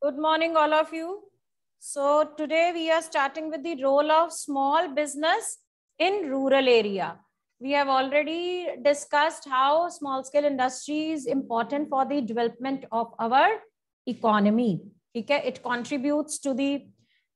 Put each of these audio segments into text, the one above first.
Good morning, all of you. So today we are starting with the role of small business in rural area. We have already discussed how small scale industry is important for the development of our economy. Okay? It contributes to the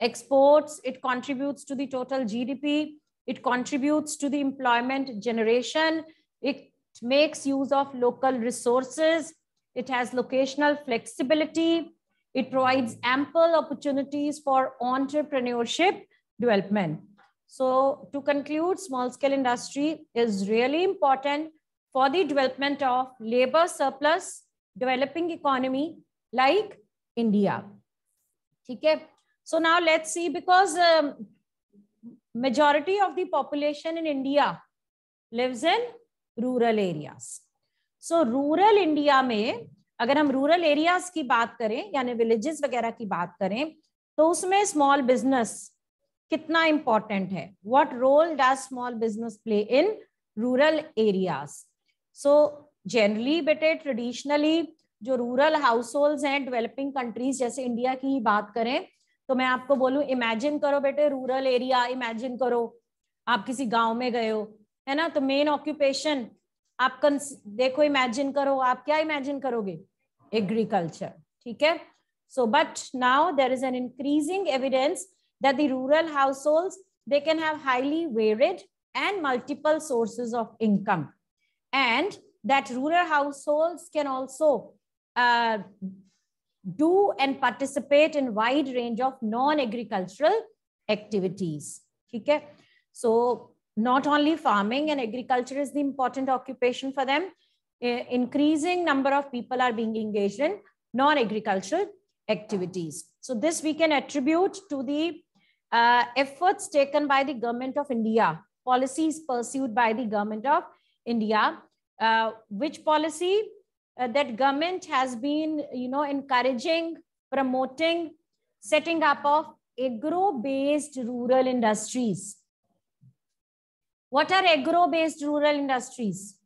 exports, it contributes to the total GDP, it contributes to the employment generation, it makes use of local resources, it has locational flexibility, it provides ample opportunities for entrepreneurship development. So to conclude, small scale industry is really important for the development of labor surplus developing economy like India. Okay. So now let's see because um, majority of the population in India lives in rural areas. So rural India may अगर हम rural areas की बात करें यानी villages वगैरह की बात करें तो उसमें स्मॉल बिजनेस कितना इंपॉर्टेंट है what role does small business play in rural areas so generally बेटे ट्रेडिशनली जो रूरल हाउस होल्ड हैं डेवलपिंग कंट्रीज जैसे इंडिया की ही बात करें तो मैं आपको बोलूं इमेजिन करो बेटे रूरल एरिया इमेजिन करो आप किसी गांव में गए हो है ना तो मेन ऑक्यूपेशन आप देखो इमेजिन करो आप क्या इमेजिन करोगे agriculture. Okay? So, but now there is an increasing evidence that the rural households, they can have highly varied and multiple sources of income. And that rural households can also uh, do and participate in wide range of non-agricultural activities. Okay? So not only farming and agriculture is the important occupation for them, increasing number of people are being engaged in non-agricultural activities. So this we can attribute to the uh, efforts taken by the government of India, policies pursued by the government of India, uh, which policy uh, that government has been, you know, encouraging, promoting, setting up of agro-based rural industries. What are agro-based rural industries?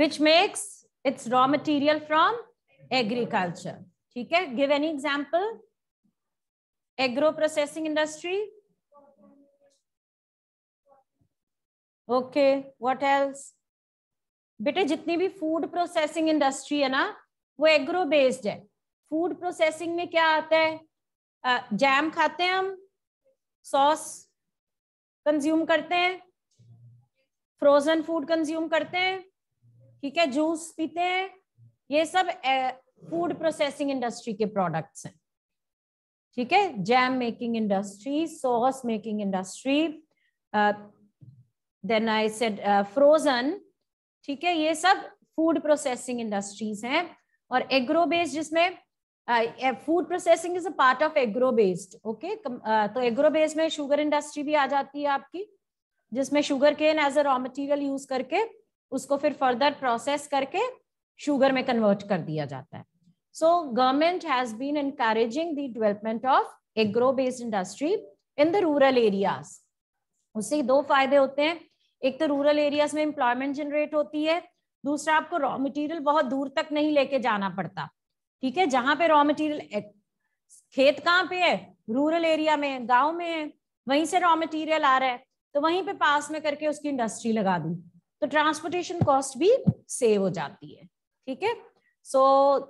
which makes its raw material from agriculture. ठीक है give any example agro processing industry okay what else बेटे जितनी भी food processing industry है ना वो agro based है food processing में क्या आता है जैम uh, खाते हैं हम सॉस कंज्यूम करते हैं फ्रोजन फूड कंज्यूम करते हैं ठीक है जूस पीते हैं ये सब फूड प्रोसेसिंग इंडस्ट्री के प्रोडक्ट्स हैं ठीक है jam making industry sauce making industry then I said frozen ठीक है ये सब फूड प्रोसेसिंग इंडस्ट्रीज हैं और एग्रो बेस्ड जिसमें food processing is a part of agro based okay तो एग्रो बेस्ड में शुगर इंडस्ट्री भी आ जाती है आपकी जिसमें sugarcane as a raw material use करके उसको फिर फर्दर प्रोसेस करके शुगर में कन्वर्ट कर दिया जाता है so government has been encouraging the development of agro based industry in the rural areas उससे दो फायदे होते हैं एक तो रूरल एरियाज में एम्प्लॉयमेंट जनरेट होती है दूसरा आपको रॉ मटेरियल बहुत दूर तक नहीं लेके जाना पड़ता ठीक है जहां पे रॉ मटेरियल खेत कहाँ पे है रूरल एरिया में गांव में है वहीं से रॉ मटेरियल आ रहा है तो वहीं पे पास में करके उसकी इंडस्ट्री लगा दी तो ट्रांसपोर्टेशन कॉस्ट भी सेव हो जाती है ठीक है so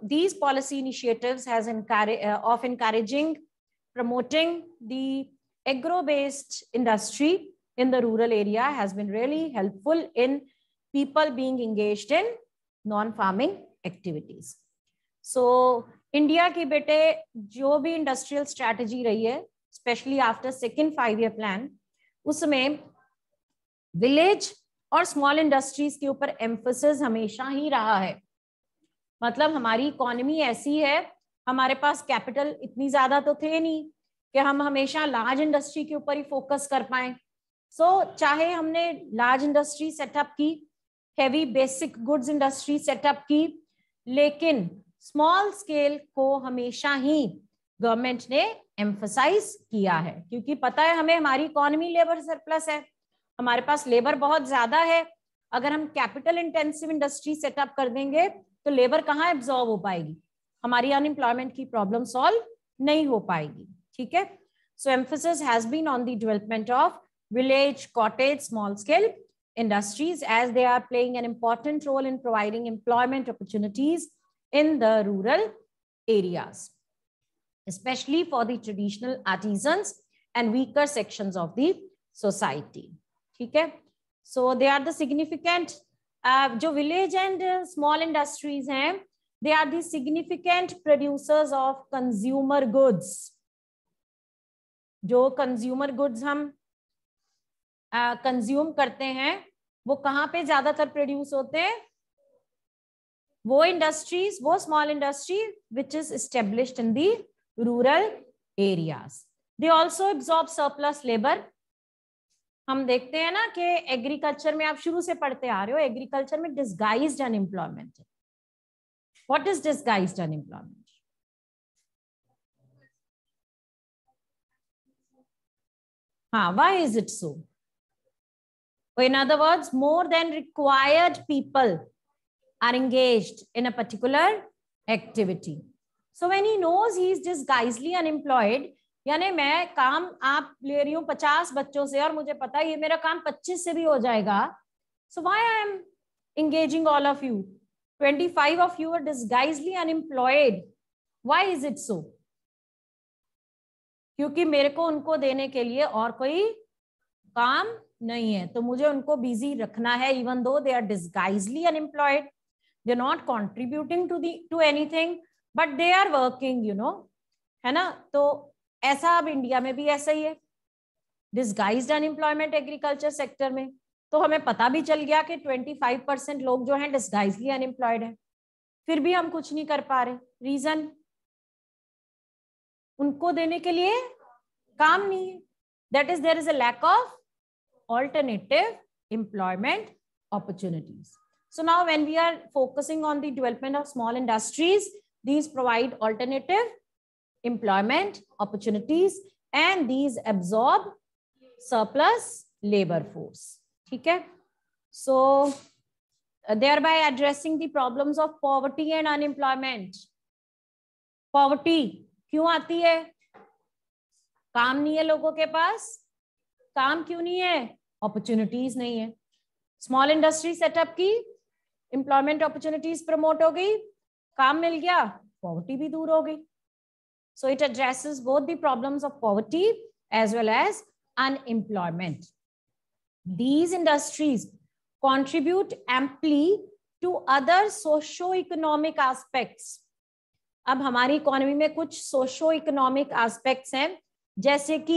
these policy initiative of encouraging promoting the agro based industry in the rural area has been really helpful in people being engage in non farming activities so India की बेटे जो भी इंडस्ट्रियल स्ट्रेटेजी रही है specially after second five year plan उसमें village और small industries के ऊपर एम्फोसिस हमेशा ही रहा है मतलब हमारी इकोनॉमी ऐसी है हमारे पास कैपिटल इतनी ज्यादा तो थे नहीं कि हम हमेशा लार्ज इंडस्ट्री के ऊपर ही फोकस कर पाए सो so, चाहे हमने लार्ज इंडस्ट्री सेटअप की heavy basic goods industry setup की लेकिन स्मॉल स्केल को हमेशा ही गवर्नमेंट ने एम्फोसाइज किया है क्योंकि पता है हमें हमारी इकोनॉमी लेबर सरप्लस है हमारे पास लेबर बहुत ज्यादा है अगर हम कैपिटल इंटेंसिव इंडस्ट्री सेटअप कर देंगे तो लेबर कहाँ एब्जॉर्व हो पाएगी हमारी अनएम्प्लॉयमेंट की प्रॉब्लम सॉल्व नहीं हो पाएगी ठीक है so emphasis has been on the development of village cottage small scale industries as they are playing an important role in providing employment opportunities in the rural areas specially for the traditional artisan and weaker section of the society ठीक है so they are the significant जो village and small industries हैं they are significant producers of consumer goods जो consumer goods हम consume uh, करते हैं वो कहाँ पे ज्यादातर प्रोड्यूस होते हैं वो इंडस्ट्रीज वो small industry which is establish in the rural areas they also absorb surplus labour हम देखते हैं ना कि एग्रीकल्चर में आप शुरू से पढ़ते आ रहे हो एग्रीकल्चर में डिस्गाइज अनएम्प्लॉयमेंट है वॉट इज डिस्गाइज अनएम्प्लॉयमेंट हाँ why is it so in other word more than required people are engage in a particular activity so when he knows he is disguisedly unemployed यानी मैं काम आप ले रही हूँ पचास बच्चों से और मुझे पता है ये मेरा काम पच्चीस से भी हो जाएगा so why I am all of you twenty five of you are disguisedly unemployed why is it so क्योंकि मेरे को उनको देने के लिए और कोई काम नहीं है तो मुझे उनको बिजी रखना है even though they are disguisedly unemployed they are not contributing to the to thing but they are working you know है ना तो ऐसा अब इंडिया में भी ऐसा ही है डिस्गाइज अनएम्प्लॉयमेंट एग्रीकल्चर सेक्टर में तो हमें पता भी चल गया कि 25 परसेंट लोग जो हैं डिस्गाइजली अनएम्प्लॉयड हैं फिर भी हम कुछ नहीं कर पा रहे रीजन उनको देने के लिए काम नहीं है that is there is a lack of alternative employment opportunities so now when we are focusing on the development of small industries these provide alternative employment opportunities and these absorb surplus labor force. theek hai So, uh, thereby addressing the problems of poverty and unemployment. Poverty क्यों aati hai kaam nahi hai logo ke paas kaam क्यों nahi hai opportunities nahi hai small industry setup ki employment opportunities promote ho gayi kaam mil gaya poverty bhi dur ho gayi So it addresses both the problems of poverty as well as unemployment. These industries contribute amply to other socio-economic aspects. ab hamari economy mein kuch socio economic aspects hain jaise ki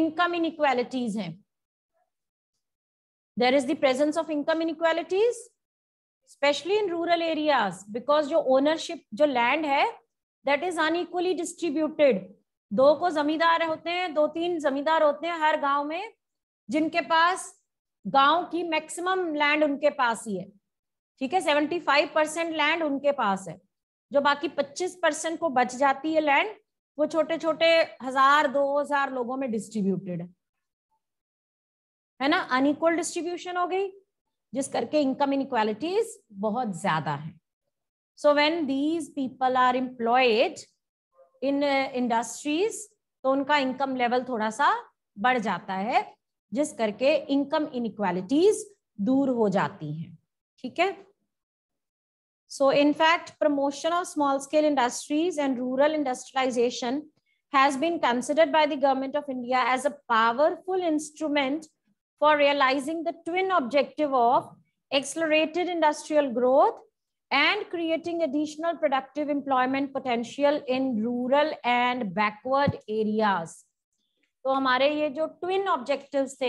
income inequalities hain there is the presence of income inequalities specially in rural areas because jo ownership jo land hai that is unequally distributed दो को जमींदार होते हैं दो तीन जमींदार होते हैं हर गांव में जिनके पास गांव की मैक्सिमम लैंड उनके पास ही है ठीक है सेवेंटी फाइव परसेंट लैंड उनके पास है जो बाकी पच्चीस परसेंट को बच जाती है लैंड वो छोटे छोटे हजार दो हजार लोगों में डिस्ट्रीब्यूटेड है है ना अनईक्वल डिस्ट्रीब्यूशन हो गई जिस करके इनकम इनक्वालिटीज बहुत ज्यादा है so when these people are employed in uh, तो उनका इनकम लेवल थोड़ा सा बढ़ जाता है जिस करके इनकम इनक्वालिटीज दूर हो जाती है ठीक है so in fact promotion of small scale industries and rural industrialisation has been considered by the government of India as a powerful instrument for realising the twin objective of accelerated industrial growth and creating additional productive employment potential in rural and backward areas. to hamare ye jo twin objectives the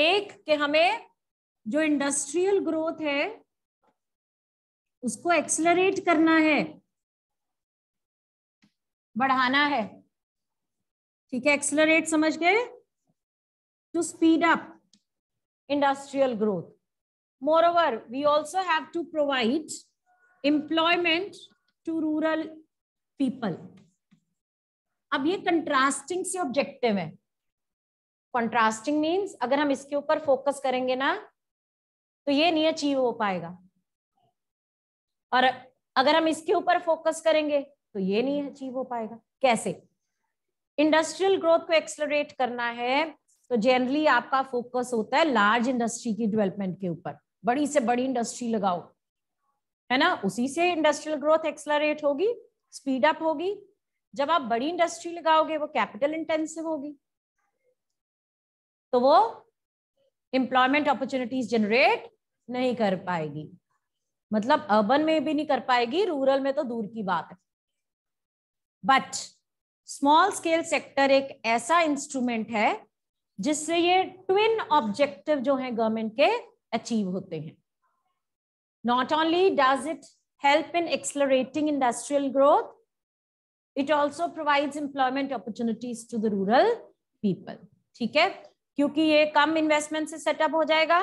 ek ke hame jo industrial growth hai usko accelerate karna hai बढ़ाना है ठीक है accelerate समझ गए to speed up industrial growth moreover we also have to provide employment to rural people अब ये contrasting से objective है कंट्रास्टिंग मीन्स अगर हम इसके ऊपर फोकस करेंगे ना तो ये नहीं अचीव हो पाएगा और अगर हम इसके ऊपर फोकस करेंगे तो ये नहीं अचीव हो पाएगा कैसे इंडस्ट्रियल ग्रोथ को एक्सलरेट करना है तो जनरली आपका फोकस होता है लार्ज इंडस्ट्री की डेवलपमेंट के ऊपर बड़ी से बड़ी इंडस्ट्री लगाओ है ना उसी से इंडस्ट्रियल ग्रोथ एक्सलरेट होगी स्पीड अप होगी जब आप बड़ी इंडस्ट्री लगाओगे वो कैपिटल इंटेंसिव होगी तो वो एम्प्लॉयमेंट अपॉर्चुनिटीज जनरेट नहीं कर पाएगी मतलब अर्बन में भी नहीं कर पाएगी रूरल में तो दूर की बात है बट स्मॉल स्केल सेक्टर एक ऐसा इंस्ट्रूमेंट है जिससे ये ट्विन ऑब्जेक्टिव जो है गवर्नमेंट के अचीव होते हैं Not only does it help in accelerating industrial growth, it also provides employment opportunities to the rural people. ठीक है क्योंकि ये कम इन्वेस्टमेंट से सेटअप हो जाएगा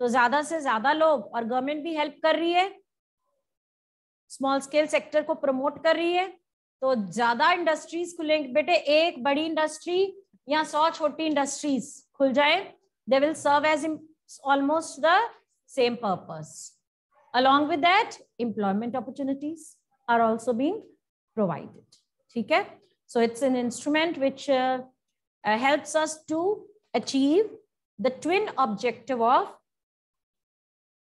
तो ज्यादा से ज्यादा लोग और गवर्नमेंट भी हेल्प कर रही है स्मॉल स्केल सेक्टर को प्रमोट कर रही है तो ज्यादा इंडस्ट्रीज खुलेंगे बेटे एक बड़ी इंडस्ट्री या सौ छोटी इंडस्ट्रीज खुल जाए they will serve as almost the same purpose along with that employment opportunities are also being provided okay so it's an instrument which uh, uh, helps us to achieve the twin objective of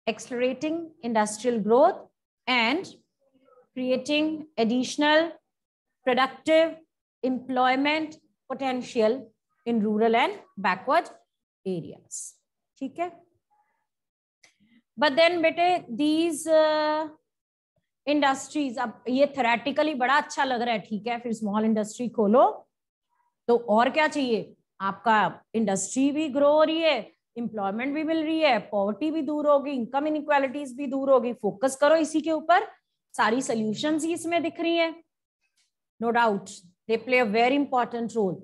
accelerating industrial growth and creating additional productive employment potential in rural and backward areas. Okay. But then बेटे these industries uh, अब ये theoretically बड़ा अच्छा लग रहा है ठीक है फिर स्मॉल इंडस्ट्री खोलो तो और क्या चाहिए आपका इंडस्ट्री भी ग्रो हो रही है इंप्लॉयमेंट भी मिल रही है पॉवर्टी भी दूर होगी इनकम इनक्वालिटीज भी दूर होगी फोकस करो इसी के ऊपर सारी सोल्यूशन ही इसमें दिख रही है no doubt they play a very important role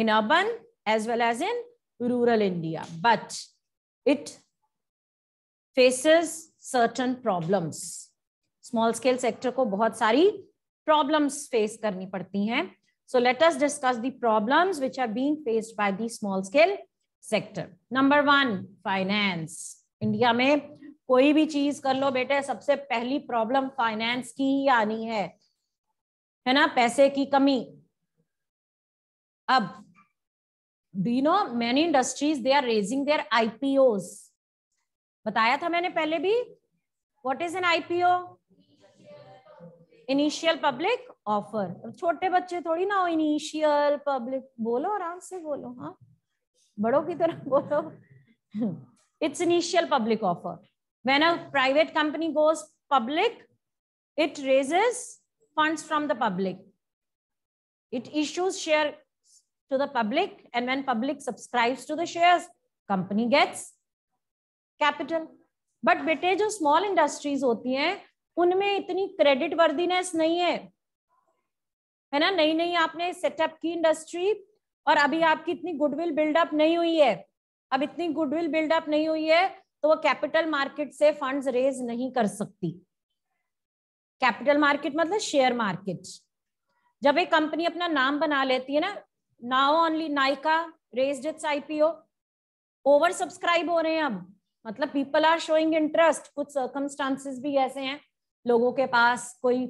in urban as well as in rural India but it faces certain problems small scale sector को बहुत सारी प्रॉब्लम्स फेस करनी पड़ती हैं so let us discuss the problems which are being faced by the small scale sector number one finance India में कोई भी चीज कर लो बेटे सबसे पहली प्रॉब्लम फाइनेंस की ही आनी है है ना पैसे की कमी अब do you know many industries they are raising their बताया था मैंने पहले भी what is an IPO initial public offer छोटे बच्चे थोड़ी ना हो इनिशियल पब्लिक बोलो आराम से बोलो हाँ बड़ों की तरह बोलो it's initial public offer when a private company goes public it raises fund from the public it issues share to the public and when public subscribes to the share company gets capital but बेटे जो small industries होती हैं उनमें इतनी credit worthiness नहीं है है ना नई नई आपने सेटअप की इंडस्ट्री और अभी आपकी इतनी गुडविल बिल्डअप नहीं हुई है अब इतनी गुडविल बिल्डअप नहीं हुई है तो वो कैपिटल मार्केट से फंड्स रेज नहीं कर सकती कैपिटल मार्केट मतलब शेयर मार्केट जब एक कंपनी अपना नाम बना लेती है ना now only Nykaa raise its IPO over subscribe हो रहे हैं अब मतलब पीपल आर शोइंग इंटरेस्ट कुछ सर्कमस्टांसिस भी ऐसे हैं लोगों के पास कोई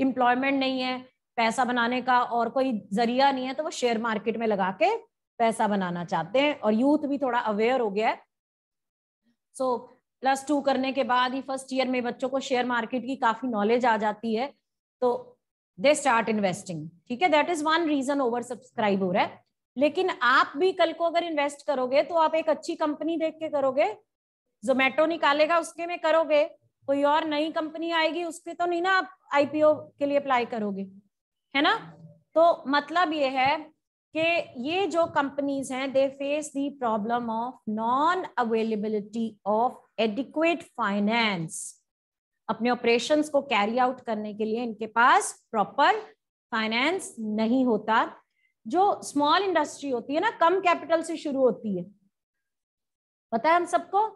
एम्प्लॉयमेंट नहीं है पैसा बनाने का और कोई जरिया नहीं है तो वो शेयर मार्केट में लगा के पैसा बनाना चाहते हैं और यूथ भी थोड़ा अवेयर हो गया है सो प्लस टू करने के बाद ही फर्स्ट ईयर में बच्चों को शेयर मार्केट की काफी नॉलेज आ जाती है तो दे स्टार्ट इन्वेस्टिंग ठीक है that is one reason over subscribe हो रहा है लेकिन आप भी कल को अगर इन्वेस्ट करोगे तो आप एक अच्छी कंपनी देख के करोगे जोमेटो निकालेगा उसके में करोगे कोई और नई कंपनी आएगी उसके तो नहीं ना आप आईपीओ के लिए अप्लाई करोगे है ना तो मतलब ये है कि ये जो कंपनीज हैं they face the problem of non availability of adequate finance अपने ऑपरेशंस को कैरी आउट करने के लिए इनके पास प्रॉपर फाइनेंस नहीं होता जो स्मॉल इंडस्ट्री होती है ना कम कैपिटल से शुरू होती है पता है हम सबको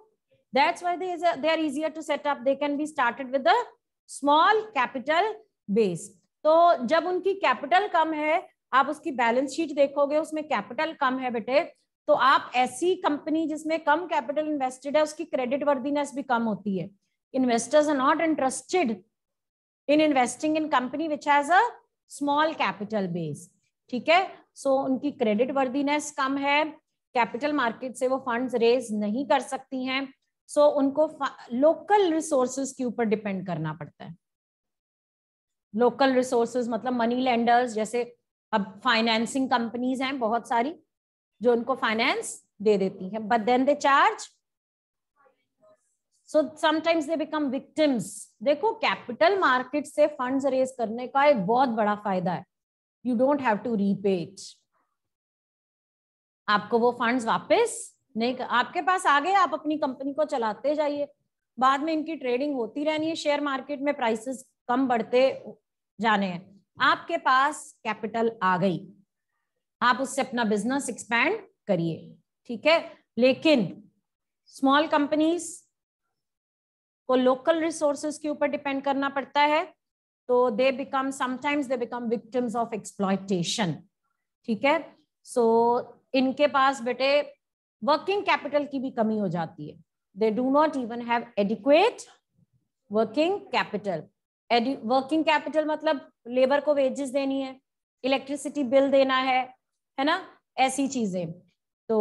That's why they, they are easier to set up. They can be started with a small capital base. तो जब उनकी कैपिटल कम है आप उसकी बैलेंस शीट देखोगे उसमें कैपिटल कम है बेटे तो आप ऐसी कंपनी जिसमें कम कैपिटल इन्वेस्टेड है उसकी क्रेडिट वर्दीनेस भी कम होती है investors are not interested in investing in company which has a small capital base ठीक है सो so, उनकी क्रेडिट वर्दीनेस कम है कैपिटल मार्केट से वो फंड्स रेज नहीं कर सकती हैं सो so, उनको लोकल रिसोर्सेज के ऊपर डिपेंड करना पड़ता है लोकल रिसोर्सेज मतलब मनी लेंडर्स जैसे अब फाइनेंसिंग कंपनीज हैं बहुत सारी जो उनको फाइनेंस दे देती है but then they charge so sometimes they become victims देखो कैपिटल मार्केट से फंड्स रेज करने का एक बहुत बड़ा फायदा है you don't have to repay आपको वो फंड्स वापस नहीं कर, आपके पास आ गए आप अपनी कंपनी को चलाते जाइए बाद में इनकी ट्रेडिंग होती रहनी है शेयर मार्केट में प्राइसेस कम बढ़ते जाने हैं आपके पास कैपिटल आ गई आप उससे अपना बिजनेस एक्सपैंड करिए ठीक है लेकिन स्मॉल कंपनीज को लोकल रिसोर्सेज के ऊपर डिपेंड करना पड़ता है तो they become sometimes they become victims of exploitation ठीक है सो so, इनके पास बेटे वर्किंग कैपिटल की भी कमी हो जाती है they do not even have adequate working capital working capital मतलब लेबर को वेजेस देनी है इलेक्ट्रिसिटी बिल देना है है ना ऐसी चीजें तो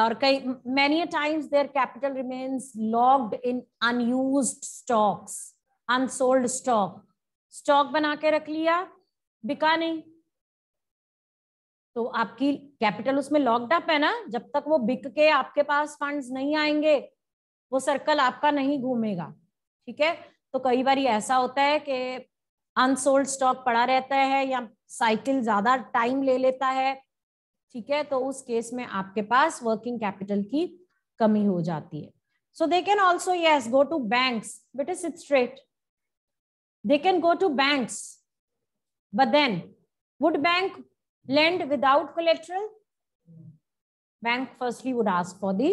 और कई many times their capital remains locked in unused stocks unsold stock stock बना के रख लिया बिका नहीं तो आपकी कैपिटल उसमें लॉकड है ना जब तक वो बिक के आपके पास फंड्स नहीं आएंगे वो सर्कल आपका नहीं घूमेगा ठीक है तो कई बार ऐसा होता है कि अनसोल्ड स्टॉक पड़ा रहता है या साइकिल ज्यादा टाइम ले लेता है ठीक है तो उस केस में आपके पास वर्किंग कैपिटल की कमी हो जाती है so they can also yes go to bank but is it straight they can go to bank but then would lend without collateral bank firstly would ask for the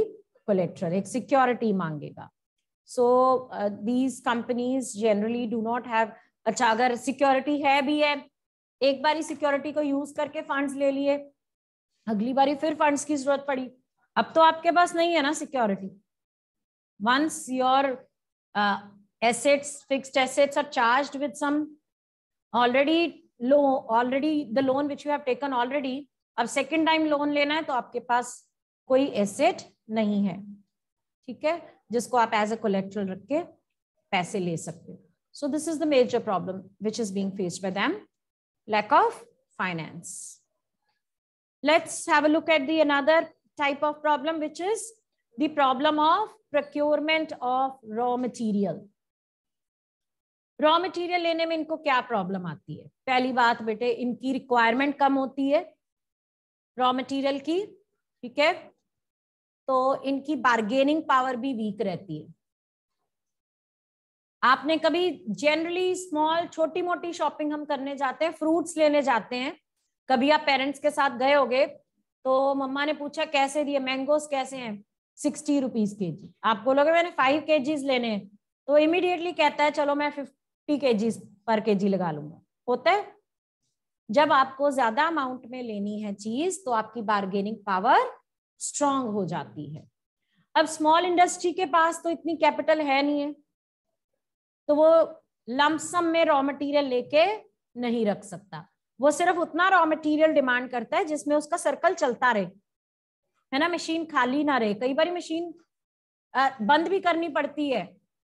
collateral ek security mangega so uh, these companies generally do not have acha agar security hai bhi hai ek bari security ko use karke funds le liye agli bari fir funds ki zarurat padi ab to aapke paas nahi hai na security once your uh, assets fixed assets are charged with some already already the loan which you have अब second time loan लेना है तो आपके पास कोई asset नहीं है ठीक है जिसको आप एज ए कोलेक्ट्रल रख के पैसे ले सकते हो so this is the major problem which is being faced by them lack of finance let's have a look at the another type of problem which is the problem of procurement of raw material raw material लेने में इनको क्या problem आती है पहली बात बेटे इनकी रिक्वायरमेंट कम होती है रॉ मटेरियल की ठीक है तो इनकी बार्गेनिंग पावर भी वीक रहती है आपने कभी जनरली स्मॉल छोटी मोटी शॉपिंग हम करने जाते हैं फ्रूट्स लेने जाते हैं कभी आप पेरेंट्स के साथ गए होगे तो मम्मा ने पूछा कैसे दिए मैंगोज कैसे हैं सिक्सटी रुपीज के जी आप बोलोगे मैंने फाइव के जीज लेने हैं तो इमिडिएटली कहता है चलो मैं फिफ्टी के जी पर के जी लगा लूंगा होता है जब आपको ज्यादा अमाउंट में लेनी है चीज तो आपकी बार्गेनिंग पावर स्ट्रांग हो जाती है अब स्मॉल इंडस्ट्री के पास तो इतनी कैपिटल है नहीं है तो वो लमसम में रॉ मटेरियल लेके नहीं रख सकता वो सिर्फ उतना रॉ मटेरियल डिमांड करता है जिसमें उसका सर्कल चलता रहे है ना मशीन खाली ना रहे कई बार मशीन बंद भी करनी पड़ती है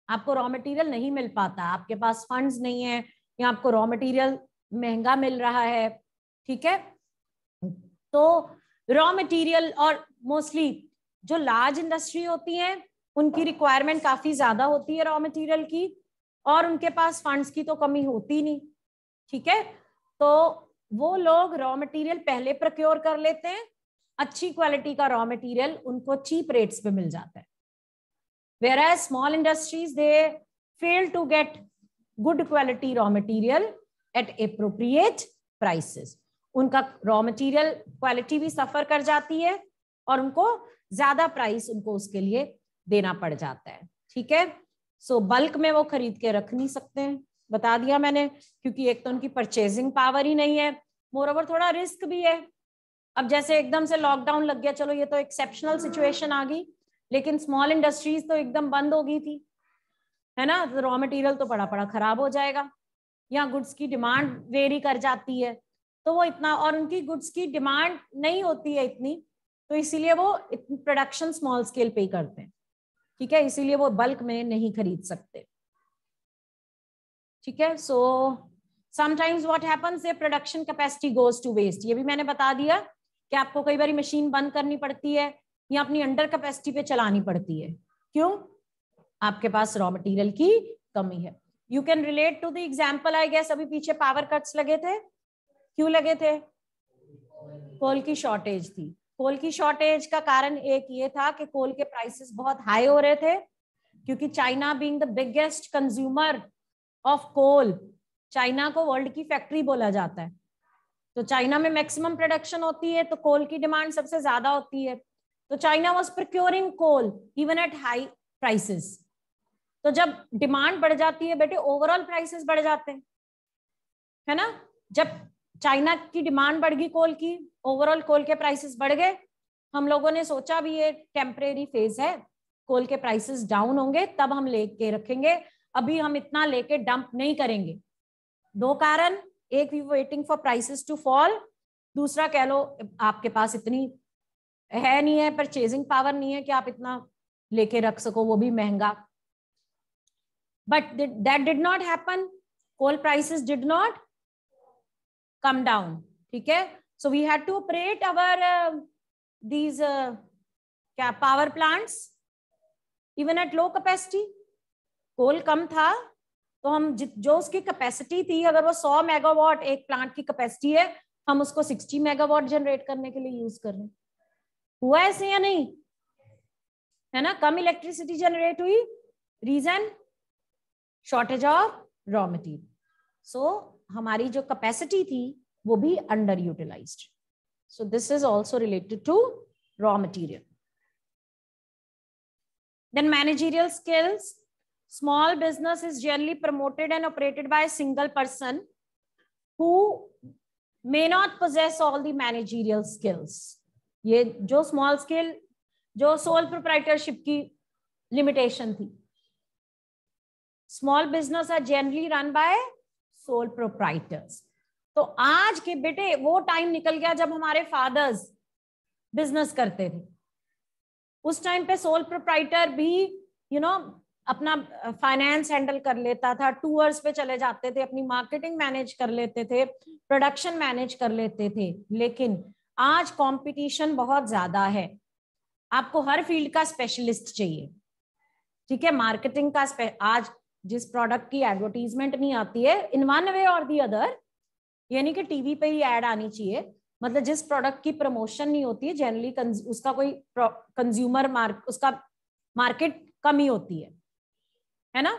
आपको रॉ मटेरियल नहीं मिल पाता आपके पास फंड्स नहीं है या आपको रॉ मटेरियल महंगा मिल रहा है ठीक है तो रॉ मटेरियल और मोस्टली जो लार्ज इंडस्ट्री होती है उनकी रिक्वायरमेंट काफी ज्यादा होती है रॉ मटेरियल की और उनके पास फंड्स की तो कमी होती नहीं ठीक है तो वो लोग रॉ मटेरियल पहले प्रक्योर कर लेते हैं अच्छी क्वालिटी का रॉ मटेरियल उनको चीप रेट्स पे मिल जाता है whereas small industries they fail to get good quality raw material at appropriate prices उनका रॉ मटेरियल क्वालिटी भी सफर कर जाती है और उनको ज्यादा प्राइस उनको उसके लिए देना पड़ जाता है ठीक है सो so, बल्क में वो खरीद के रख नहीं सकते हैं बता दिया मैंने क्योंकि एक तो उनकी परचेजिंग पावर ही नहीं है मोर ओवर थोड़ा रिस्क भी है अब जैसे एकदम से लॉकडाउन लग गया चलो ये तो एक्सेप्शनल सिचुएशन आ गई लेकिन स्मॉल इंडस्ट्रीज तो एकदम बंद हो गई थी है ना तो रॉ मटेरियल तो बड़ा बड़ा खराब हो जाएगा या गुड्स की डिमांड वेरी कर जाती है तो वो इतना और उनकी गुड्स की डिमांड नहीं होती है इतनी तो इसीलिए वो प्रोडक्शन स्मॉल स्केल पे ही करते हैं ठीक है इसीलिए वो बल्क में नहीं खरीद सकते ठीक है सो समटाइम्स व्हाट हैपन्स ये production capacity goes to waste ये भी मैंने बता दिया कि आपको कई बार मशीन बंद करनी पड़ती है या अपनी अंडर कैपेसिटी पे चलानी पड़ती है क्यों आपके पास रॉ मटेरियल की कमी है you can relate to the example I guess अभी पीछे पावर कट्स लगे थे क्यों लगे थे कोल की शॉर्टेज थी कोल की शॉर्टेज का कारण एक ये था कि कोल के प्राइसेस बहुत हाई हो रहे थे क्योंकि China being the biggest consumer of coal China को वर्ल्ड की फैक्ट्री बोला जाता है तो चाइना में मैक्सिमम प्रोडक्शन होती है तो कोल की डिमांड सबसे ज्यादा होती है तो China was procuring coal even at high prices तो जब डिमांड बढ़ जाती है बेटे ओवरऑल प्राइसेस बढ़ जाते हैं है ना जब चाइना की डिमांड बढ़ गई कोल की ओवरऑल कोल के प्राइसेस बढ़ गए हम लोगों ने सोचा भी ये टेम्परेरी फेज है कोल के प्राइसेस डाउन होंगे तब हम लेके रखेंगे अभी हम इतना लेके डंप नहीं करेंगे दो कारण एक we waiting for prices to fall दूसरा कह लो आपके पास इतनी है नहीं है परचेजिंग पावर नहीं है कि आप इतना लेके रख सको वो भी महंगा but that did not happen coal prices did not come down ठीक है so we had to operate our these क्या power plants even at low capacity coal कम था तो हम जो उसकी कैपेसिटी थी अगर वो 100 मेगावाट एक प्लांट की कैपेसिटी है हम उसको 60 मेगावाट जनरेट करने के लिए यूज कर रहे हैं हुआ ऐसे या नहीं है ना कम इलेक्ट्रिसिटी जनरेट हुई reason shortage of raw material so हमारी जो कैपेसिटी थी वो भी underutilised so this is also related to raw material then managerial skills small business is generally promoted and operated by a single person who may not possess all the managerial skills ये जो small scale जो sole proprietorship की limitation थी small business are generally run by sole proprietors तो आज के बेटे वो टाइम निकल गया जब हमारे फादर्स बिजनेस करते थे उस टाइम पे सोल प्रोप्राइटर भी यू you नो know, अपना फाइनेंस हैंडल कर लेता था टूर्स पे चले जाते थे अपनी मार्केटिंग मैनेज कर लेते थे प्रोडक्शन मैनेज कर लेते थे लेकिन आज कंपटीशन बहुत ज्यादा है आपको हर फील्ड का स्पेशलिस्ट चाहिए ठीक है मार्केटिंग का आज जिस प्रोडक्ट की एडवर्टीजमेंट नहीं आती है इन वन वे और दी अदर यानी कि टीवी पे ही एड आनी चाहिए मतलब जिस प्रोडक्ट की प्रमोशन नहीं होती है जनरली उसका कोई कंज्यूमर मार्क उसका मार्केट कम ही होती है है ना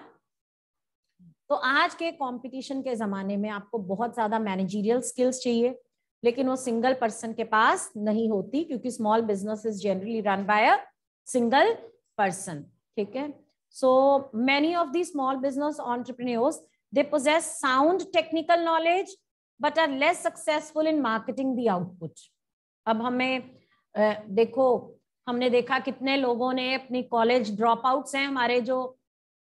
तो आज के कंपटीशन के जमाने में आपको बहुत ज्यादा मैनेजीरियल स्किल्स चाहिए लेकिन वो सिंगल पर्सन के पास नहीं होती क्योंकि small business is generally run by a single person ठीक है so many of the small business entrepreneurs they possess sound technical knowledge but are less successful in marketing the output अब हमें देखो हमने देखा कितने लोगों ने अपनी कॉलेज ड्रॉप आउट्स हैं हमारे जो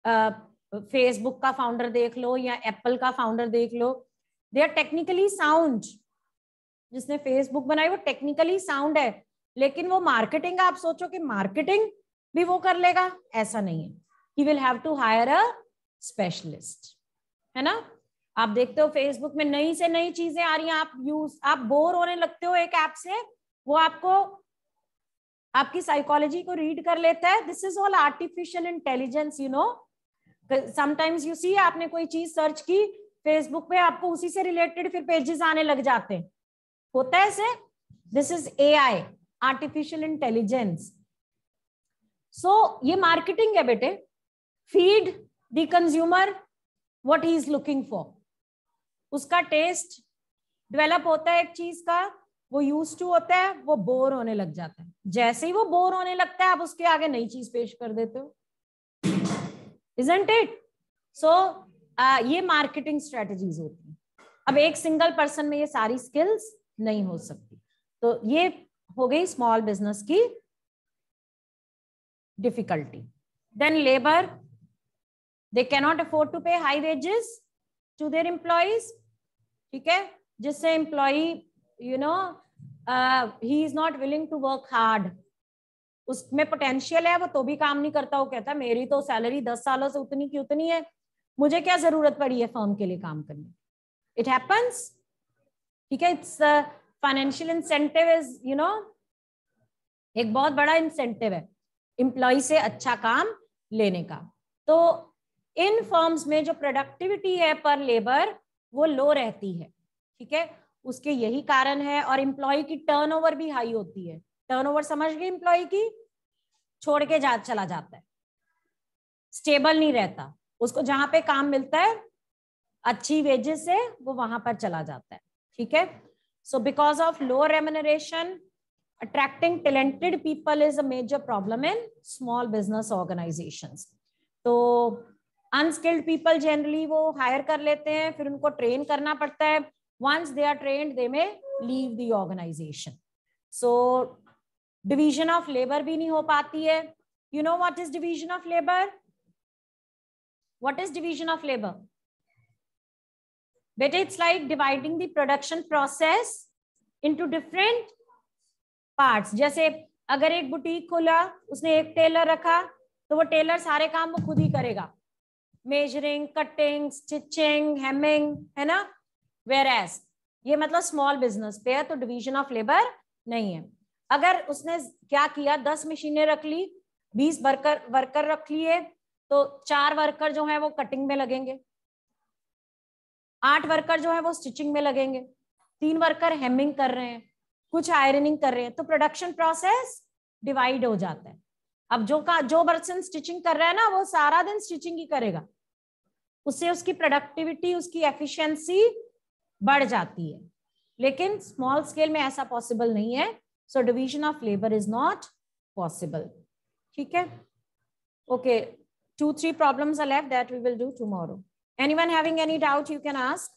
फेसबुक का फाउंडर देख लो या एप्पल का फाउंडर देख लो दे आर टेक्निकली साउंड जिसने फेसबुक बनाई वो टेक्निकली साउंड है लेकिन वो मार्केटिंग आप सोचो कि मार्केटिंग भी वो कर लेगा ऐसा नहीं है he will have to hire a specialist है ना आप देखते हो फेसबुक में नई से नई चीजें आ रही हैं आप यूज आप बोर होने लगते हो एक ऐप से वो आपको आपकी साइकोलॉजी को रीड कर लेता है this is all artificial intelligence you know sometimes you see आपने कोई चीज सर्च की फेसबुक पे आपको उसी से रिलेटेड फिर पेजेस आने लग जाते हैं होता है ऐसे this is A I artificial intelligence so ये मार्केटिंग है बेटे feed the consumer what he is looking for उसका टेस्ट डेवलप होता है एक चीज का वो यूज टू होता है वो बोर होने लग जाता है जैसे ही वो बोर होने लगता है आप उसके आगे नई चीज पेश कर देते हो इजेंट इट सो ये मार्केटिंग स्ट्रेटजीज होती है अब एक सिंगल पर्सन में ये सारी स्किल्स नहीं हो सकती तो ये हो गई स्मॉल बिजनेस की difficulty then labour they cannot afford to pay high wages to their employees ठीक है जिससे employee you know he is not willing to work hard उसमें पोटेंशियल है वो तो भी काम नहीं करता वो कहता है मेरी तो सैलरी दस सालों से उतनी की उतनी है मुझे क्या जरूरत पड़ी है फॉर्म के लिए काम करने इट हैपन्स ठीक है it's financial incentive is you know एक बहुत बड़ा इंसेंटिव है एम्प्लॉय से अच्छा काम लेने का तो इन फॉर्म्स में जो प्रोडक्टिविटी है पर लेबर वो लो रहती है ठीक है उसके यही कारण है और एम्प्लॉय की टर्नओवर भी हाई होती है टर्नओवर समझ गए एम्प्लॉय की छोड़ के जा चला जाता है स्टेबल नहीं रहता उसको जहां पे काम मिलता है अच्छी वेजेस से वो वहां पर चला जाता है ठीक है so because of lower remuneration attracting talented people is a major problem in small business organisation तो अनस्किल्ड पीपल जनरली वो हायर कर लेते हैं फिर उनको ट्रेन करना पड़ता है once they are train they may leave the organisation so division of labour भी नहीं हो पाती है you know what is division of labour what is division of labour But it's like dividing the production process into different parts. जैसे अगर एक boutique खोला उसने एक टेलर रखा तो वो टेलर सारे काम वो खुद ही करेगा मेजरिंग कटिंग स्टिचिंग हेमिंग है ना वेर एस ये मतलब स्मॉल बिजनेस पे है तो डिविजन ऑफ लेबर नहीं है अगर उसने क्या किया दस मशीनें रख ली बीस वर्कर वर्कर रख लिए तो चार वर्कर जो है वो कटिंग में लगेंगे आठ वर्कर जो है वो स्टिचिंग में लगेंगे तीन वर्कर हेमिंग कर रहे हैं कुछ आयरनिंग कर रहे हैं तो प्रोडक्शन प्रोसेस डिवाइड हो जाता है अब जो का जो पर्सन स्टिचिंग कर रहा है ना वो सारा दिन स्टिचिंग ही करेगा उससे उसकी प्रोडक्टिविटी उसकी एफिशिएंसी बढ़ जाती है लेकिन स्मॉल स्केल में ऐसा पॉसिबल नहीं है so division of labour is not possible ठीक है okay two three problems are left that we will do tomorrow Anyone having any doubt you can ask.